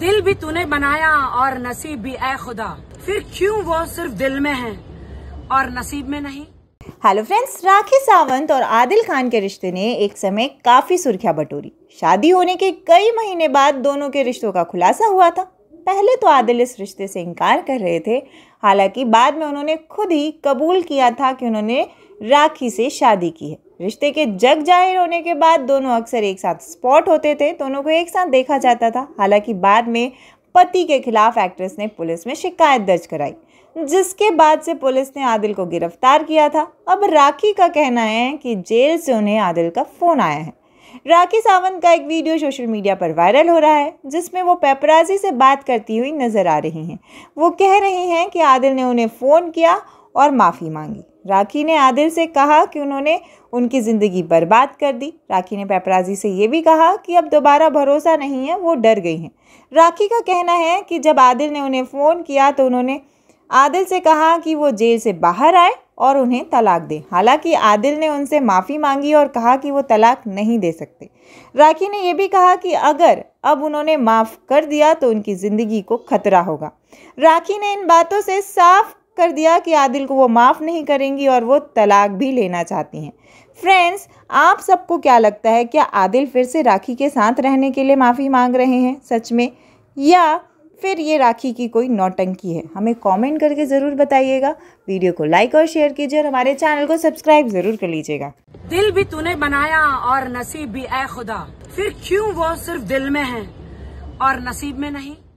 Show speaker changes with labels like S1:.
S1: दिल भी तूने बनाया और नसीब भी ऐ खुदा फिर क्यों वो सिर्फ दिल में है और नसीब में नहीं
S2: हेलो फ्रेंड्स राखी सावंत और आदिल खान के रिश्ते ने एक समय काफ़ी सुर्खिया बटोरी शादी होने के कई महीने बाद दोनों के रिश्तों का खुलासा हुआ था पहले तो आदिल इस रिश्ते से इनकार कर रहे थे हालांकि बाद में उन्होंने खुद ही कबूल किया था कि उन्होंने राखी से शादी की है रिश्ते के जग जाहिर होने के बाद दोनों अक्सर एक साथ स्पॉट होते थे दोनों को एक साथ देखा जाता था हालांकि बाद में पति के खिलाफ एक्ट्रेस ने पुलिस में शिकायत दर्ज कराई जिसके बाद से पुलिस ने आदिल को गिरफ्तार किया था अब राखी का कहना है कि जेल से उन्हें आदिल का फ़ोन आया है राखी सावंत का एक वीडियो सोशल मीडिया पर वायरल हो रहा है जिसमें वो पेपराजी से बात करती हुई नज़र आ रही हैं वो कह रही हैं कि आदिल ने उन्हें फ़ोन किया और माफ़ी मांगी राखी ने आदिल से कहा कि उन्होंने उनकी ज़िंदगी बर्बाद कर दी राखी ने पेपराजी से ये भी कहा कि अब दोबारा भरोसा नहीं है वो डर गई हैं राखी का कहना है कि जब आदिल ने उन्हें फ़ोन किया तो उन्होंने आदिल से कहा कि वो जेल से बाहर आए और उन्हें तलाक दें हालांकि आदिल ने उनसे माफ़ी मांगी और कहा कि वो तलाक नहीं दे सकते राखी ने यह भी कहा कि अगर अब उन्होंने माफ़ कर दिया तो उनकी ज़िंदगी को खतरा होगा राखी ने इन बातों से साफ कर दिया कि आदिल को वो माफ़ नहीं करेंगी और वो तलाक भी लेना चाहती हैं फ्रेंड्स आप सबको क्या लगता है क्या आदिल फिर से राखी के साथ रहने के लिए माफ़ी मांग रहे हैं सच में या फिर ये राखी की कोई नौटंकी है हमें कमेंट करके ज़रूर बताइएगा वीडियो को लाइक और शेयर कीजिए और हमारे चैनल को सब्सक्राइब ज़रूर कर लीजिएगा
S1: दिल भी तूने बनाया और नसीब भी ए खुदा फिर क्यों वो सिर्फ दिल में है और नसीब में नहीं